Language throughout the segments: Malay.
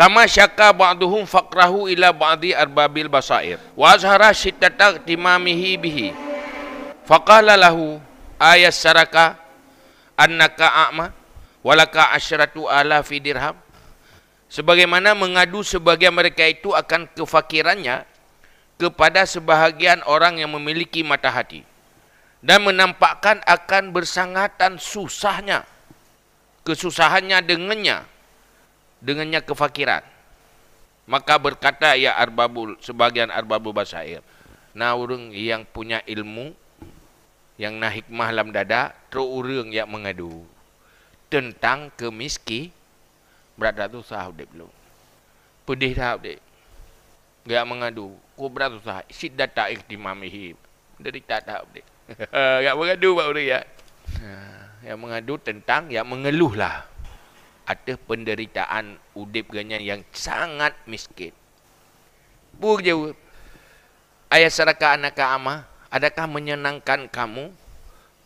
kama syaka ba'duhum faqrahu ila ba'di arbabil basair wa azhara shiddata timamihi bihi faqala lahu ayasaraka annaka a'ma walaka asyratu ala fi dirham sebagaimana mengadu sebagian mereka itu akan kefakirannya kepada sebahagian orang yang memiliki mata hati dan menampakkan akan bersangatan susahnya kesusahannya dengannya dengannya kefakiran. Maka berkata ya arbabul sebagian arbabul basair. Nah urung yang punya ilmu yang nah hikmah dalam dada tro urung yang mengadu tentang kemiski berada tu sah udah belum. Pedih sah udah. Gak mengadu. Ku berada sah. Sid tak ikhtimamihi. Dari tak tahu udah. Gak mengadu pak urung ya. Ha, yang mengadu tentang yang mengeluh lah ada penderitaan udip ganyan yang sangat miskin. Buk jawab. Ayah seraka anak ama, adakah menyenangkan kamu?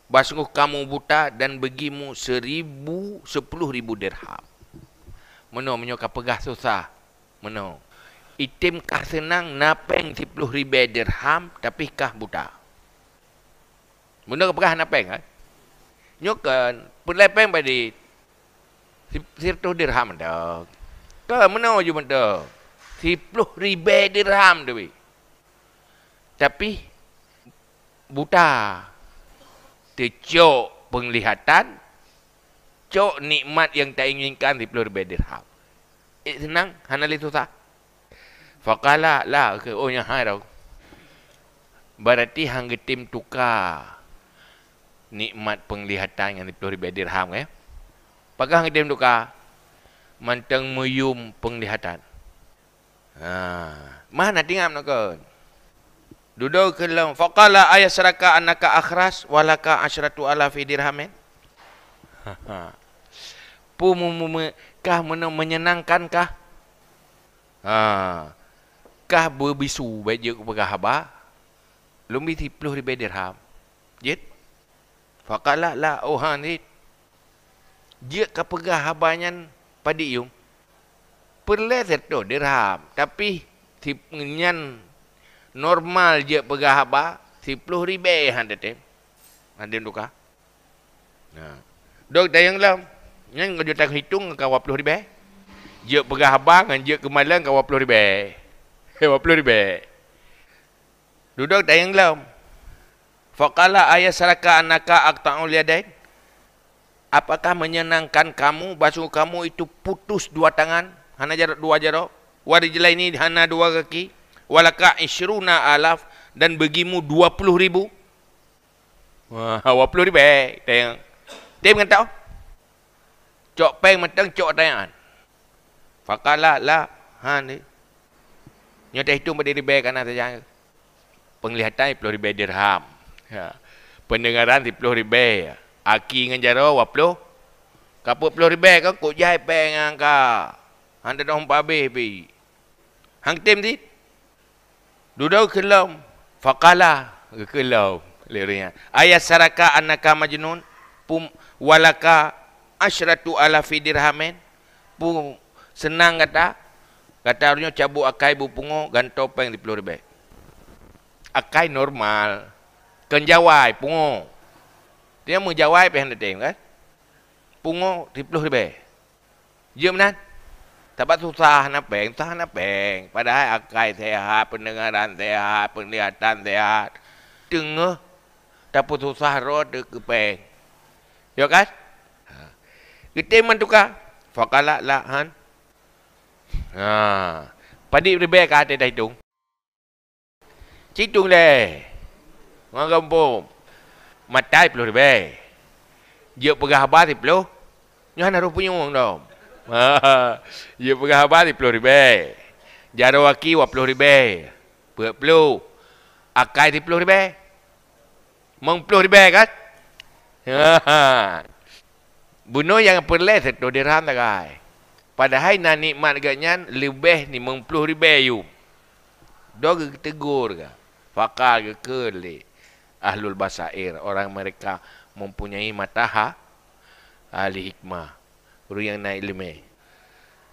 Basuh kamu buta dan begimu seribu, sepuluh ribu dirham. Mano menyokap pegah susah. Mano. Itim kah senang napeng sepuluh ribu dirham tapi kah buta. Mano kepegah napeng kan? Nyokan, perlepeng pada sepuluh dirham dah. Ke mana je benda? Sepuluh ribu dirham duit. Tapi, buta. Tercuk penglihatan. cok nikmat yang tak inginkan sepuluh ribu dirham. Eh, senang? le susah? Fakala lah. ke Oh, yang harau. Berarti hang tim tukar nikmat penglihatan yang 10 ribu dirham ke? Eh? Pagah ngedim dem duka manteng muyum penglihatan. Ha, mana tingam nak Duduk ke dalam faqala ayah seraka anaka akhras walaka asyratu alafi dirhamin. Ha. Pumumum kah mena menyenangkan kah? Ha. Kah berbisu baju ke pegah haba. Lumbi 30 ribu dirham. Jit. Faqala la ohan ha, jit dia kapegah habanyan padi yung perleset tu dirham tapi si nyan normal dia pegah haba si puluh ribe han tete han duka nah ha. dok tayang lam nyan ngaju tak hitung ka 20 ribe dia pegah haba ngan dia kemalang ka 20 ribe 20 ribe duduk tayang fakala ayah ayasaraka anaka aqta'ul yadain apakah menyenangkan kamu basu kamu itu putus dua tangan hana jarak dua jarak warijla ini hana dua kaki walaka isruna alaf dan begimu dua puluh ribu wah dua puluh ribu eh tengok tengok kata cok peng matang cok tayangan fakala lah, ha ni nyata itu berdiri baik kerana saja penglihatan 10 ribu dirham ya. pendengaran 10 ribu ya. Aki dengan jarak awak puluh. Kapa puluh ribet kau, kau jahit pek dengan angka. Hang dah nampak habis pi. Hang tim ti. Dudau kelam. fakalah Kelam. Lirinya. ayah saraka anaka majnun. Pum walaka asyratu ala fi dirhamin. Pum senang kata. Kata arunya cabut akai bupungo gantopeng di puluh ribet. Akai normal. Kenjawai pungo. Dia mau jawab pe hendak tem kan. Pungo 30 ribe. Ye menan. Tapi susah nak peng, susah nak peng. Padahal akai sehat, pendengaran sehat, penglihatan sehat. Tengah. Tapi susah roh dia ke peng. Ya kan? Ha. Kita mentuka. Fakalak lah han. Ha. Padi ribe kat atas dah hitung. Cintung leh. Mengampung matai puluh ribu. Dia pegah habar di puluh. Dia nak rupanya orang dah. Dia pegah habar di puluh ribu. Jara waki wa puluh ribu. Puluh puluh. Akai di puluh ribu. Mung puluh ribu kan? Bunuh yang perlis satu dirham tak kai. Padahal nak nikmat agaknya lebih ni mung puluh ribu you. ke tegur ke? Fakal ke kelih? ahlul basair orang mereka mempunyai mataha ahli hikmah guru yang naik ilmu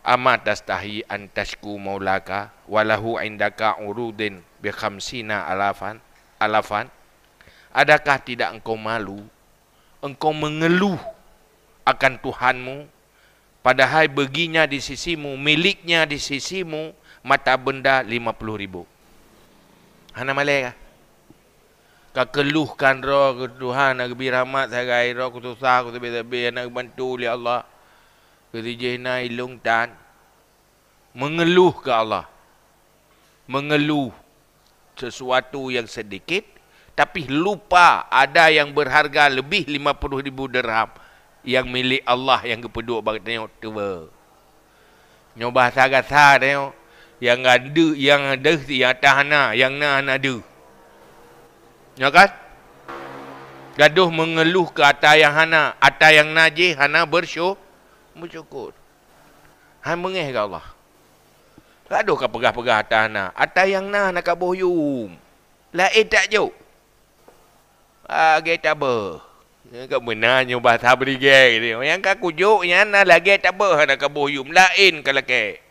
amma tastahi antasku maulaka walahu indaka urudin bi khamsina alafan alafan adakah tidak engkau malu engkau mengeluh akan tuhanmu padahal beginya di sisimu miliknya di sisimu mata benda ribu Hana malaikat kekeluhkan roh ke Tuhan nak bagi rahmat sehari roh aku susah aku tapi-tapi nak bantu li Allah kerjih na ilung tan mengeluh ke Allah mengeluh sesuatu yang sedikit tapi lupa ada yang berharga lebih ribu dirham yang milik Allah yang kepeduk bagi tengok tu nyoba sagasa tengok yang ada yang ada yang tahana yang na ada, ada. Ya kan? Gaduh mengeluh ke atas yang Hana. Atas yang Najih, Hana bersyukur. Bersyukur. Hai mengeh ke Allah. Gaduh ke pegah-pegah atas Hana. Atas yang nah nak boyum. Lain tak jauh. Ah, kita ber. Kau benar nyubah tak Yang kau kujuk, yang nak lagi tak ber. Nak boyum. Lain kalau kek.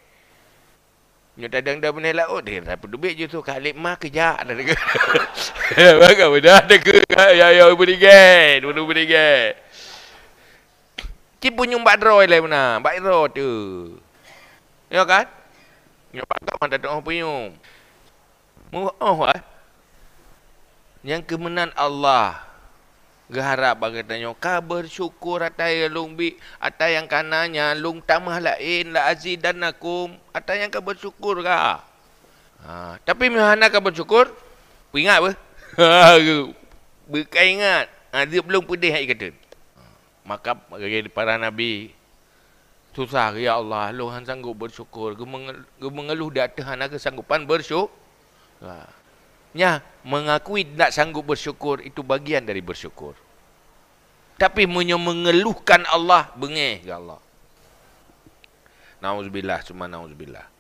Nyata dang dah menelak oh dia dapat duit je tu Khalid mah kejak ya, dah dekat. Ya bang dekat ya ya beri gen, perlu beri gen, Tipu nyumbak droi lah mana, bak droi tu. Ya kan? Nyumbak ya, kau mah datang oh punyum. Mu oh eh. Yang kemenan Allah. Geharap bagai tanya ka bersyukur atas yang lung bi atas yang kananya lung tamah lain la aziz dan nakum atas yang ka bersyukur ka. Ha, tapi mihana ka bersyukur? Ingat apa? Be? ingat. Ha, dia belum pedih hak kata. Ha, Maka bagi para nabi susah ya Allah lu han sanggup bersyukur gemeng mengeluh di atas han kesanggupan bersyukur. Ha mengakui tidak sanggup bersyukur itu bagian dari bersyukur. Tapi mengeluhkan Allah bengeh ke Allah. Nauzubillah cuma nauzubillah.